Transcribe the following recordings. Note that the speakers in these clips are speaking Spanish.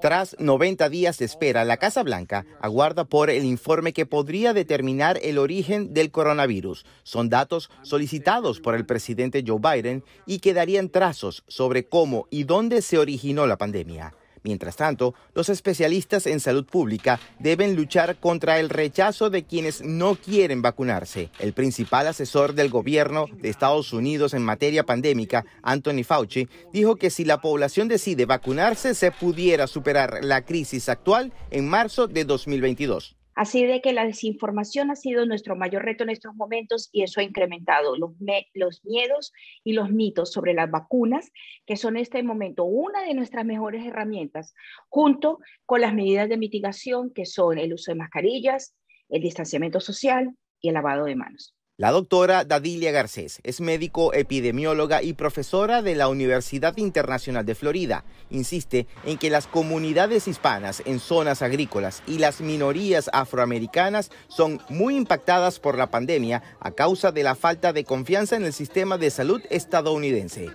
Tras 90 días de espera, la Casa Blanca aguarda por el informe que podría determinar el origen del coronavirus. Son datos solicitados por el presidente Joe Biden y que darían trazos sobre cómo y dónde se originó la pandemia. Mientras tanto, los especialistas en salud pública deben luchar contra el rechazo de quienes no quieren vacunarse. El principal asesor del gobierno de Estados Unidos en materia pandémica, Anthony Fauci, dijo que si la población decide vacunarse, se pudiera superar la crisis actual en marzo de 2022. Así de que la desinformación ha sido nuestro mayor reto en estos momentos y eso ha incrementado los, miedos y los mitos sobre las vacunas, que son en este momento una de nuestras mejores herramientas, junto con las medidas de mitigación que son el uso de mascarillas, el distanciamiento social y el lavado de manos. La doctora Dadilia Garcés es médico epidemióloga y profesora de la Universidad Internacional de Florida. Insiste en que las comunidades hispanas en zonas agrícolas y las minorías afroamericanas son muy impactadas por la pandemia a causa de la falta de confianza en el sistema de salud estadounidense.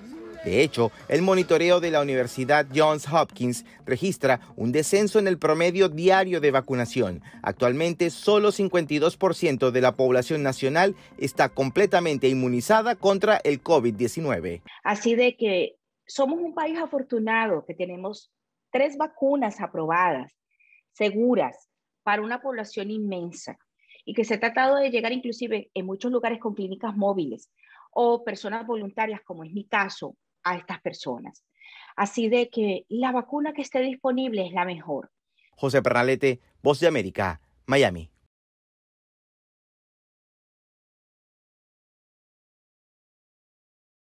De hecho, el monitoreo de la Universidad Johns Hopkins registra un descenso en el promedio diario de vacunación. Actualmente, solo 52% de la población nacional está completamente inmunizada contra el COVID-19. Así de que somos un país afortunado que tenemos tres vacunas aprobadas, seguras, para una población inmensa y que se ha tratado de llegar inclusive en muchos lugares con clínicas móviles o personas voluntarias, como es mi caso, a estas personas. Así de que la vacuna que esté disponible es la mejor. José Pernalete, Voz de América, Miami.